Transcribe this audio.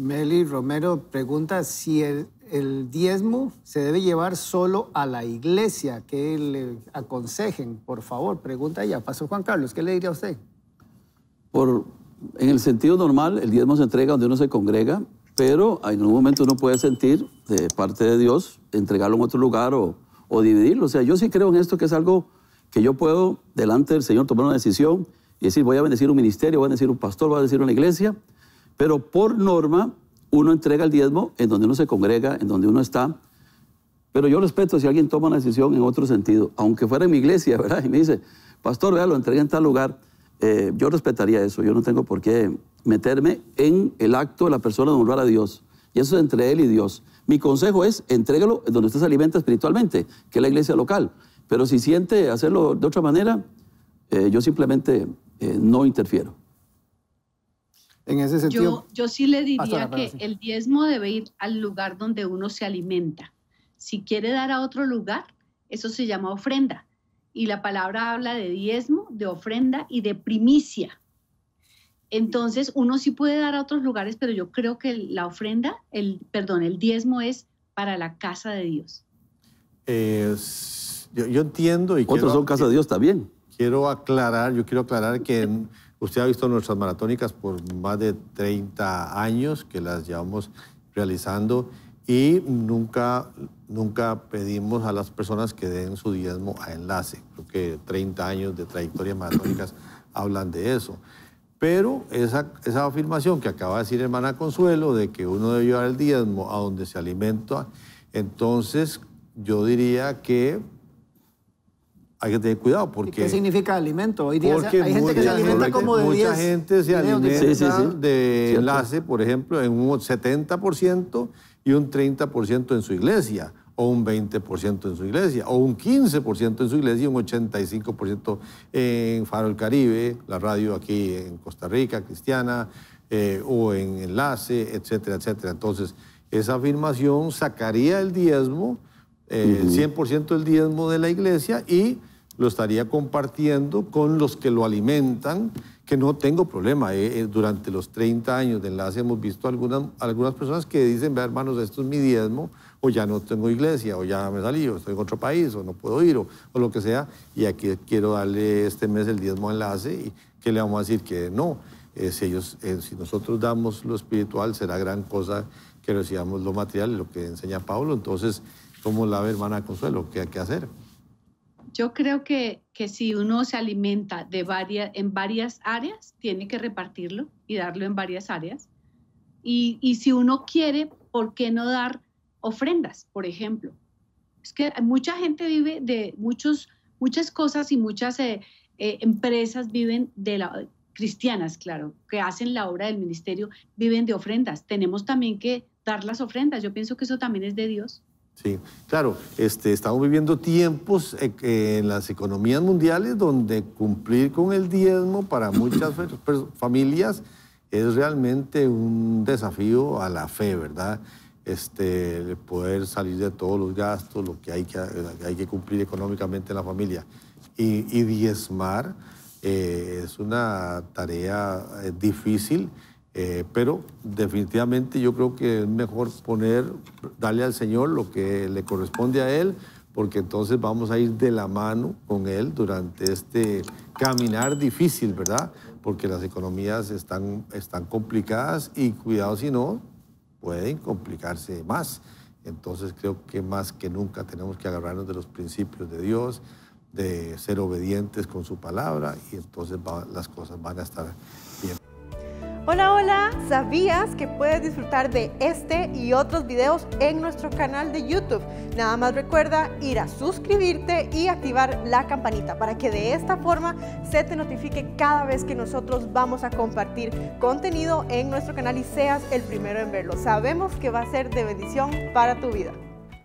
Meli Romero pregunta si el, diezmo se debe llevar solo a la iglesia, que le aconsejen, por favor, pregunta ella. Pastor Juan Carlos, ¿qué le diría a usted? Por, en el sentido normal, el diezmo se entrega donde uno se congrega, pero en algún momento uno puede sentir de parte de Dios entregarlo en otro lugar o, o dividirlo. O sea, yo sí creo en esto que es algo que yo puedo, delante del Señor, tomar una decisión y decir, voy a bendecir un ministerio, voy a bendecir un pastor, voy a bendecir una iglesia, pero por norma, uno entrega el diezmo en donde uno se congrega, en donde uno está. Pero yo respeto si alguien toma una decisión en otro sentido, aunque fuera en mi iglesia, ¿verdad? Y me dice, pastor, vea, lo entregué en tal lugar. Eh, yo respetaría eso. Yo no tengo por qué meterme en el acto de la persona de honrar a Dios. Y eso es entre él y Dios. Mi consejo es, en donde usted se alimenta espiritualmente, que es la iglesia local. Pero si siente hacerlo de otra manera, eh, yo simplemente eh, no interfiero ese sentido. Yo, sí le diría que el diezmo debe ir al lugar donde uno se alimenta. Si quiere dar a otro lugar, eso se llama ofrenda. Y la palabra habla de diezmo, de ofrenda y de primicia. Entonces, uno sí puede dar a otros lugares, pero yo creo que la ofrenda, el perdón, el diezmo es para la casa de Dios. Eh, yo, entiendo y otros son casa de Dios, está bien quiero aclarar, yo quiero aclarar que usted ha visto nuestras maratónicas por más de 30 años que las llevamos realizando y nunca, nunca pedimos a las personas que den su diezmo a enlace. Creo que 30 años de trayectoria maratónicas hablan de eso. Pero esa, esa afirmación que acaba de decir hermana Consuelo de que uno debe llevar el diezmo a donde se alimenta, entonces yo diría que hay que tener cuidado porque... ¿Qué significa alimento? Hoy día hay gente que se alimenta como de 10. Mucha gente se alimenta de enlace, por ejemplo, en un 70% y un 30% en su iglesia, o un 20% en su iglesia, o un 15% en su iglesia y un 85% en Faro Farol Caribe, la radio aquí en Costa Rica, cristiana, eh, o en enlace, etcétera, etcétera. Entonces, esa afirmación sacaría el diezmo, eh, 100% el diezmo de la iglesia y lo estaría compartiendo con los que lo alimentan, que no tengo problema. Eh, eh, durante los 30 años de enlace hemos visto algunas, algunas personas que dicen, ve hermanos, esto es mi diezmo, o ya no tengo iglesia, o ya me salí, o estoy en otro país, o no puedo ir, o, lo que sea, y aquí quiero darle este mes el diezmo enlace, y ¿qué le vamos a decir? Que no. Eh, si, ellos, si nosotros damos lo espiritual, será gran cosa que recibamos lo material, lo que enseña Pablo. Entonces, como la hermana Consuelo? ¿Qué hay que hacer? yo creo que, si uno se alimenta de varias, en varias áreas, tiene que repartirlo y darlo en varias áreas. Y, si uno quiere, ¿por qué no dar ofrendas, por ejemplo? Es que mucha gente vive de muchos, muchas cosas y muchas eh, eh, empresas viven de la, cristianas, claro, que hacen la obra del ministerio, viven de ofrendas. Tenemos también que dar las ofrendas. Yo pienso que eso también es de Dios. Sí, claro, este, estamos viviendo tiempos eh, en las economías mundiales donde cumplir con el diezmo para muchas pues, familias es realmente un desafío a la fe, ¿verdad? Este, poder salir de todos los gastos, lo que hay que, eh, hay que cumplir económicamente en la familia. Y, diezmar eh, es una tarea difícil eh, pero definitivamente yo creo que es mejor poner, darle al Señor lo que le corresponde a Él, porque entonces vamos a ir de la mano con Él durante este caminar difícil, ¿verdad? Porque las economías están, están complicadas y cuidado si no, pueden complicarse más. Entonces creo que más que nunca tenemos que agarrarnos de los principios de Dios, de ser obedientes con su palabra y entonces las cosas van a estar bien. Hola, hola, ¿sabías que puedes disfrutar de este y otros videos en nuestro canal de YouTube? Nada más recuerda ir a suscribirte y activar la campanita para que de esta forma se te notifique cada vez que nosotros vamos a compartir contenido en nuestro canal y seas el primero en verlo. Sabemos que va a ser de bendición para tu vida.